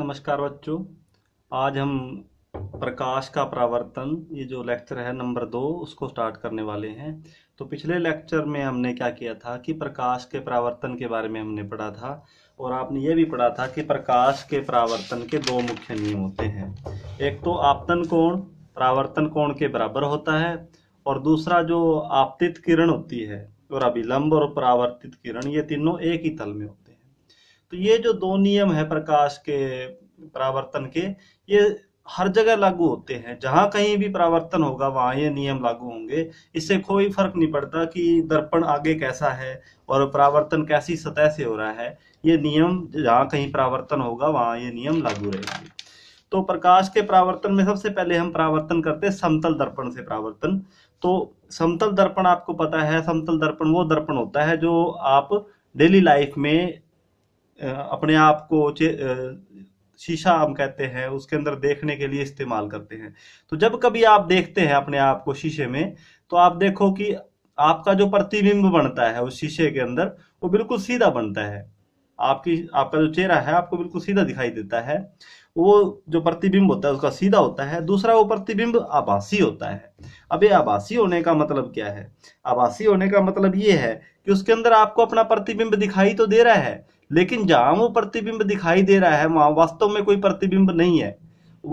नमस्कार बच्चों आज हम प्रकाश का प्रावर्तन ये जो लेक्चर है नंबर दो उसको स्टार्ट करने वाले हैं तो पिछले लेक्चर में हमने क्या किया था कि प्रकाश के प्रावर्तन के बारे में हमने पढ़ा था और आपने ये भी पढ़ा था कि प्रकाश के प्रावर्तन के दो मुख्य नियम होते हैं एक तो आपतन कोण प्रावर्तन कोण के बराबर होता है और दूसरा जो आपतित किरण होती है और अभिलंब और परावर्तित किरण ये तीनों एक ही तल में होते हैं तो ये जो दो नियम है प्रकाश के परावर्तन के ये हर जगह लागू होते हैं जहां कहीं भी परावर्तन होगा वहां ये नियम लागू होंगे इससे कोई फर्क नहीं पड़ता कि दर्पण आगे कैसा है और परावर्तन कैसी सतह से हो रहा है ये नियम जहां कहीं परावर्तन होगा वहां ये नियम लागू रहेंगे तो प्रकाश के परावर्तन में सबसे पहले हम परावर्तन करते हैं समतल दर्पण से परावर्तन तो समतल दर्पण आपको पता है समतल दर्पण वो दर्पण होता है जो आप डेली लाइफ में अपने आप को शीशा हम कहते हैं उसके अंदर देखने के लिए इस्तेमाल करते हैं तो जब कभी आप देखते हैं अपने आप को शीशे में तो आप देखो कि आपका जो प्रतिबिंब बनता है उस शीशे के अंदर वो बिल्कुल सीधा बनता है आपकी आपका जो चेहरा है आपको बिल्कुल सीधा दिखाई देता है वो जो प्रतिबिंब होता है उसका सीधा होता है दूसरा वो प्रतिबिंब आभासी होता है अब ये आभासी होने का मतलब क्या है आभासी होने का मतलब ये है कि उसके अंदर आपको अपना प्रतिबिंब दिखाई तो दे रहा है लेकिन जहां वो प्रतिबिंब दिखाई दे रहा है वहां वास्तव में कोई प्रतिबिंब नहीं है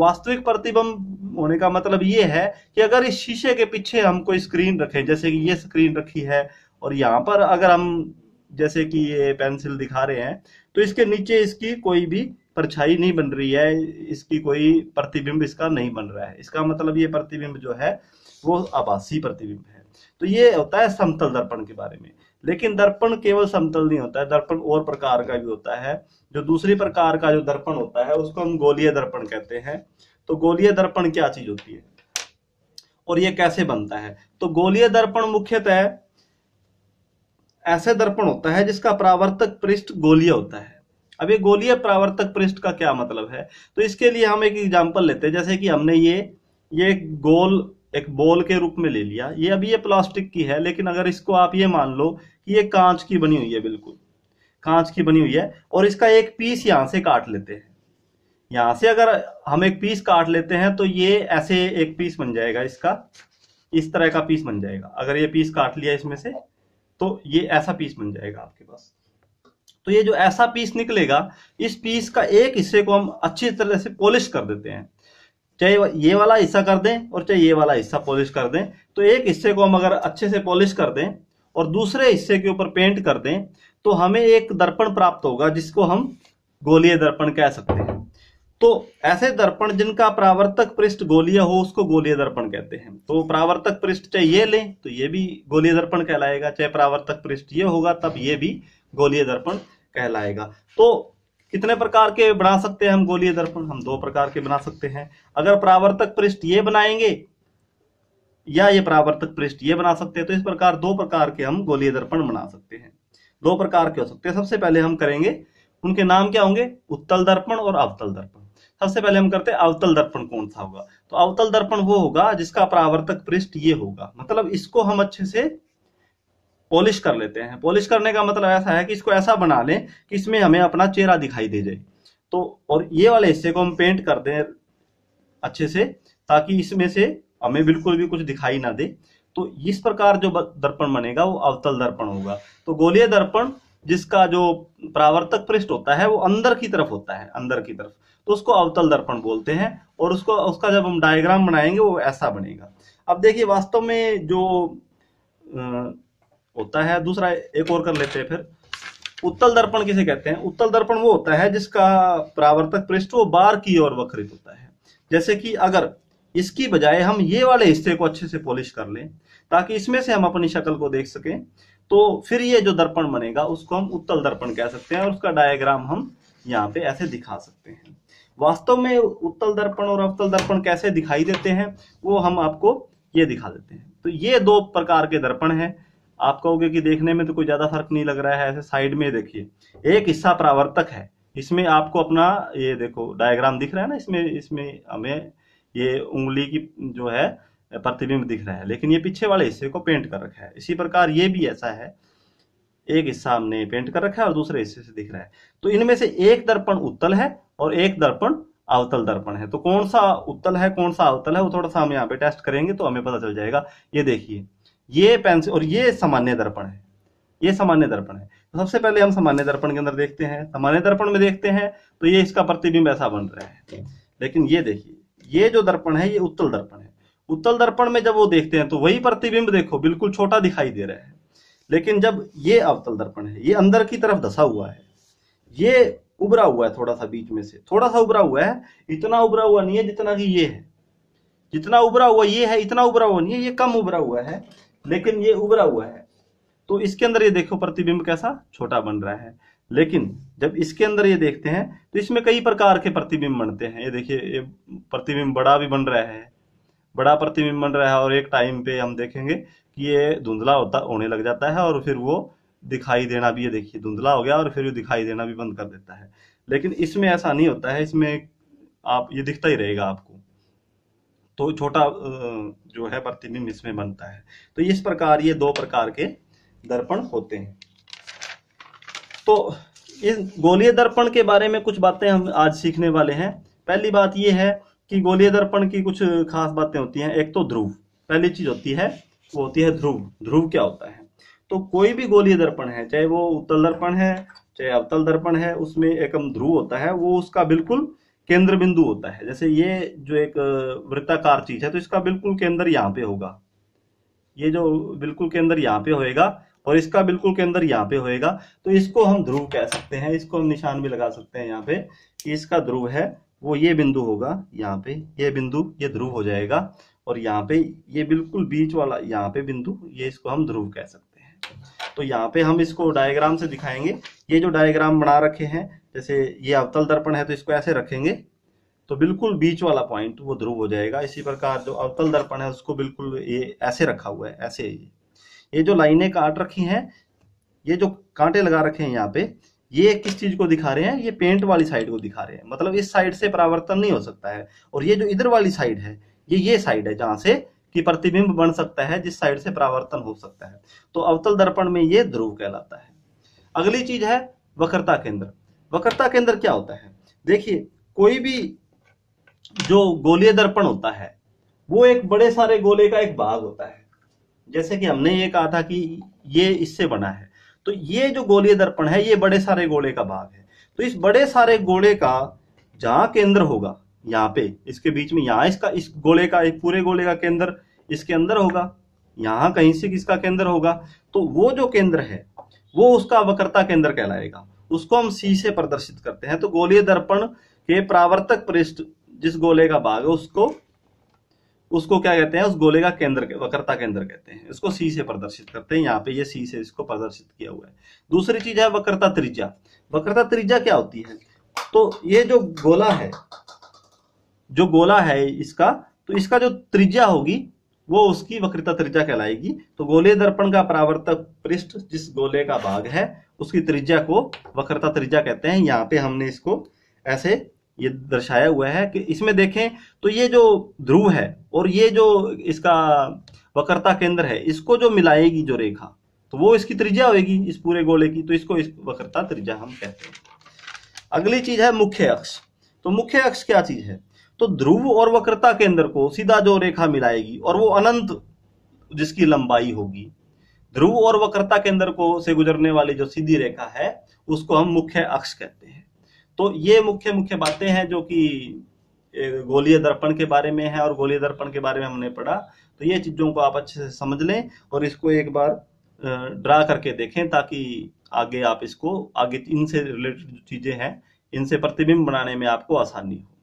वास्तविक प्रतिबिंब होने का मतलब ये है कि अगर इस शीशे के पीछे हम कोई स्क्रीन रखें जैसे कि ये स्क्रीन रखी है और यहाँ पर अगर हम जैसे कि ये पेंसिल दिखा रहे हैं तो इसके नीचे इसकी कोई भी परछाई नहीं बन रही है इसकी कोई प्रतिबिंब इसका नहीं बन रहा है इसका मतलब ये प्रतिबिंब जो है वो आभासी प्रतिबिंब है तो ये होता है समतल दर्पण के बारे में लेकिन दर्पण केवल समतल नहीं होता है दर्पण और प्रकार का भी होता है जो दूसरी प्रकार का जो दर्पण होता है उसको हम गोलीय दर्पण कहते हैं तो गोलीय दर्पण क्या चीज होती है और ये कैसे बनता है तो गोलीय दर्पण मुख्यतः ऐसे दर्पण होता है जिसका प्रावर्तक पृष्ठ गोलीय होता है अब ये गोलीय प्रावर्तक पृष्ठ का क्या मतलब है तो इसके लिए हम एक एग्जाम्पल लेते हैं जैसे कि हमने ये ये गोल एक बॉल के रूप में ले लिया ये अभी ये प्लास्टिक की है लेकिन अगर इसको आप ये मान लो कि ये कांच की बनी हुई है बिल्कुल कांच की बनी हुई है और इसका एक पीस यहां से काट लेते हैं यहां से अगर हम एक पीस काट लेते हैं तो ये ऐसे एक पीस बन जाएगा इसका इस तरह का पीस बन जाएगा अगर ये पीस काट लिया इसमें से तो ये ऐसा पीस बन जाएगा आपके पास तो ये जो ऐसा पीस निकलेगा इस पीस का एक हिस्से को हम अच्छी तरह से पॉलिश कर देते हैं चाहे ये वाला हिस्सा कर दें और चाहे ये वाला हिस्सा पॉलिश कर दें तो एक हिस्से को हम अगर अच्छे से पॉलिश कर दें और दूसरे हिस्से के ऊपर पेंट कर दें तो हमें एक दर्पण प्राप्त होगा जिसको हम गोलीय दर्पण कह सकते हैं तो ऐसे दर्पण जिनका प्रावर्तक पृष्ठ गोलीय हो उसको गोलीय दर्पण कहते हैं तो प्रावर्तक पृष्ठ चाहे ये लें तो ये भी गोलीय दर्पण कहलाएगा चाहे प्रावर्तक पृष्ठ ये होगा तब ये भी गोलीय दर्पण कहलाएगा तो कितने प्रकार के बना सकते हैं हम गोलीय दर्पण हम दो प्रकार के बना सकते हैं अगर प्रावर्तक पृष्ठ ये बनाएंगे या ये प्रावर्तक पृष्ठ ये बना सकते हैं तो इस प्रकार दो प्रकार के हम गोलीय दर्पण बना सकते हैं दो प्रकार के हो सकते हैं सबसे पहले हम करेंगे उनके नाम क्या होंगे उत्तल दर्पण और अवतल दर्पण सबसे पहले हम करते हैं अवतल दर्पण कौन सा होगा तो अवतल दर्पण वो होगा जिसका प्रावर्तक पृष्ठ ये होगा मतलब इसको हम अच्छे से पॉलिश कर लेते हैं पॉलिश करने का मतलब ऐसा है कि इसको ऐसा बना लें कि इसमें हमें अपना चेहरा दिखाई दे जाए तो और ये वाले हिस्से को हम पेंट कर दें अच्छे से ताकि इसमें से हमें बिल्कुल भी कुछ दिखाई ना दे तो इस प्रकार जो दर्पण बनेगा वो अवतल दर्पण होगा तो गोलीय दर्पण जिसका जो प्रावर्तक पृष्ठ होता है वो अंदर की तरफ होता है अंदर की तरफ तो उसको अवतल दर्पण बोलते हैं और उसको उसका जब हम डायग्राम बनाएंगे वो ऐसा बनेगा अब देखिए वास्तव में जो होता है दूसरा एक और कर लेते हैं फिर उत्तल दर्पण किसे कहते हैं उत्तल दर्पण वो होता है जिसका परावर्तक पृष्ठ वो बार की ओर वक्रित होता है जैसे कि अगर इसकी बजाय हम ये वाले हिस्से को अच्छे से पॉलिश कर लें ताकि इसमें से हम अपनी शक्ल को देख सकें तो फिर ये जो दर्पण बनेगा उसको हम उत्तल दर्पण कह सकते हैं और उसका डायग्राम हम यहाँ पे ऐसे दिखा सकते हैं वास्तव में उत्तल दर्पण और अवतल दर्पण कैसे दिखाई देते हैं वो हम आपको ये दिखा देते हैं तो ये दो प्रकार के दर्पण हैं आप कहोगे कि देखने में तो कोई ज्यादा फर्क नहीं लग रहा है ऐसे साइड में देखिए एक हिस्सा प्रावर्तक है इसमें आपको अपना ये देखो डायग्राम दिख रहा है ना इसमें इसमें हमें ये उंगली की जो है प्रतिबिंब दिख रहा है लेकिन ये पीछे वाले हिस्से को पेंट कर रखा है इसी प्रकार ये भी ऐसा है एक हिस्सा हमने पेंट कर रखा है और दूसरे हिस्से से दिख रहा है तो इनमें से एक दर्पण उत्तल है और एक दर्पण अवतल दर्पण है तो कौन सा उत्तल है कौन सा अवतल है वो थोड़ा सा हम यहाँ पे टेस्ट करेंगे तो हमें पता चल जाएगा ये देखिए ये पेंसिल और ये सामान्य दर्पण है ये सामान्य दर्पण है तो सबसे पहले हम सामान्य दर्पण के अंदर देखते हैं सामान्य दर्पण में देखते हैं तो ये इसका प्रतिबिंब ऐसा बन रहा है लेकिन ये देखिए ये जो दर्पण है ये उत्तल दर्पण है उत्तल दर्पण में जब वो देखते हैं तो वही प्रतिबिंब देखो बिल्कुल छोटा दिखाई दे रहा है लेकिन जब ये अवतल दर्पण है ये अंदर की तरफ धसा हुआ है ये उभरा हुआ है थोड़ा सा बीच में से थोड़ा सा उभरा हुआ है इतना उभरा हुआ नहीं है जितना कि ये है जितना उभरा हुआ ये है इतना उभरा हुआ नहीं है ये कम उभरा हुआ है लेकिन ये उभरा हुआ है तो इसके अंदर ये देखो प्रतिबिंब कैसा छोटा बन रहा है लेकिन जब इसके अंदर ये देखते हैं तो इसमें कई प्रकार के प्रतिबिंब बनते हैं ये देखिए ये प्रतिबिंब बड़ा भी बन रहा है बड़ा प्रतिबिंब बन रहा है और एक टाइम पे हम देखेंगे कि ये धुंधला होता होने लग जाता है और फिर वो दिखाई देना भी ये देखिए धुंधला हो गया और फिर ये दिखाई देना भी बंद कर देता है लेकिन इसमें ऐसा नहीं होता है इसमें आप ये दिखता ही रहेगा आपको तो छोटा जो है प्रतिबिंब इसमें बनता है तो इस प्रकार ये दो प्रकार के दर्पण होते हैं तो इस गोलीय दर्पण के बारे में कुछ बातें हम आज सीखने वाले हैं पहली बात यह है कि गोलीय दर्पण की कुछ खास बातें होती हैं एक तो ध्रुव पहली चीज होती है वो होती है ध्रुव ध्रुव क्या होता है तो कोई भी गोलीय दर्पण है चाहे वो उत्तल दर्पण है चाहे अवतल दर्पण है उसमें एकम ध्रुव होता है वो उसका बिल्कुल केंद्र बिंदु होता है जैसे ये जो एक वृत्ताकार चीज है तो इसका बिल्कुल केंद्र यहाँ पे होगा ये जो बिल्कुल केंद्र यहाँ पे होएगा और इसका बिल्कुल केंद्र यहाँ पे होएगा तो इसको हम ध्रुव कह सकते हैं इसको हम निशान भी लगा सकते हैं यहाँ पे कि इसका ध्रुव है वो ये बिंदु होगा यहाँ पे ये बिंदु ये ध्रुव हो जाएगा और यहाँ पे ये बिल्कुल बीच वाला यहाँ पे बिंदु ये इसको हम ध्रुव कह सकते हैं तो यहाँ पे हम इसको डायग्राम से दिखाएंगे ये जो डायग्राम बना रखे हैं जैसे ये अवतल दर्पण है तो इसको ऐसे रखेंगे तो बिल्कुल बीच वाला पॉइंट वो ध्रुव हो जाएगा इसी प्रकार जो अवतल दर्पण है उसको बिल्कुल ये ऐसे रखा हुआ है ऐसे ये ये जो लाइनें काट रखी हैं ये जो कांटे लगा रखे हैं यहाँ पे ये किस चीज को दिखा रहे हैं ये पेंट वाली साइड को दिखा रहे हैं मतलब इस साइड से परावर्तन नहीं हो सकता है और ये जो इधर वाली साइड है ये ये साइड है जहां से कि प्रतिबिंब बन सकता है जिस साइड से परावर्तन हो सकता है तो अवतल दर्पण में ये ध्रुव कहलाता है अगली चीज है वक्रता केंद्र वक्रता के अंदर क्या होता है देखिए कोई भी जो गोलीय दर्पण होता है वो एक बड़े सारे गोले का एक भाग होता है जैसे कि हमने ये कहा था कि ये इससे बना है तो ये जो गोलीय दर्पण है ये बड़े सारे गोले का भाग है तो इस बड़े सारे गोले का जहां केंद्र होगा यहाँ पे इसके बीच में यहां इसका इस गोले का एक पूरे गोले का केंद्र इसके अंदर होगा यहां कहीं से किसका केंद्र होगा तो वो जो केंद्र है वो उसका वक्रता केंद्र कहलाएगा उसको हम सी से प्रदर्शित करते हैं तो गोलीय दर्पण के प्रावर्तक पृष्ठ जिस गोले का भाग है उसको उसको क्या कहते हैं उस गोले का केंद्र वक्रता केंद्र कहते हैं इसको सी से प्रदर्शित करते हैं यहाँ पे ये सी से इसको प्रदर्शित किया हुआ है दूसरी चीज है वक्रता त्रिज्या वक्रता त्रिज्या क्या होती है तो ये जो गोला है जो गोला है इसका तो इसका जो त्रिज्या होगी वो उसकी वक्रता त्रिज्या कहलाएगी तो गोले दर्पण का परावर्तक पृष्ठ जिस गोले का भाग है उसकी त्रिज्या को वक्रता त्रिज्या कहते हैं यहाँ पे हमने इसको ऐसे ये दर्शाया हुआ है कि इसमें देखें तो ये जो ध्रुव है और ये जो इसका वक्रता केंद्र है इसको जो मिलाएगी जो रेखा तो वो इसकी त्रिज्या होगी इस पूरे गोले की तो इसको इस वक्रता त्रिज्या हम कहते हैं अगली चीज है मुख्य अक्ष तो मुख्य अक्ष क्या चीज है तो ध्रुव और वक्रता केंद्र को सीधा जो रेखा मिलाएगी और वो अनंत जिसकी लंबाई होगी ध्रुव और वक्रता केंद्र को से गुजरने वाली जो सीधी रेखा है उसको हम मुख्य अक्ष कहते हैं तो ये मुख्य मुख्य बातें हैं जो कि गोलीय दर्पण के बारे में है और गोलीय दर्पण के बारे में हमने पढ़ा तो ये चीजों को आप अच्छे से समझ लें और इसको एक बार ड्रा करके देखें ताकि आगे आप इसको आगे इनसे रिलेटेड जो चीजें हैं इनसे प्रतिबिंब बनाने में आपको आसानी हो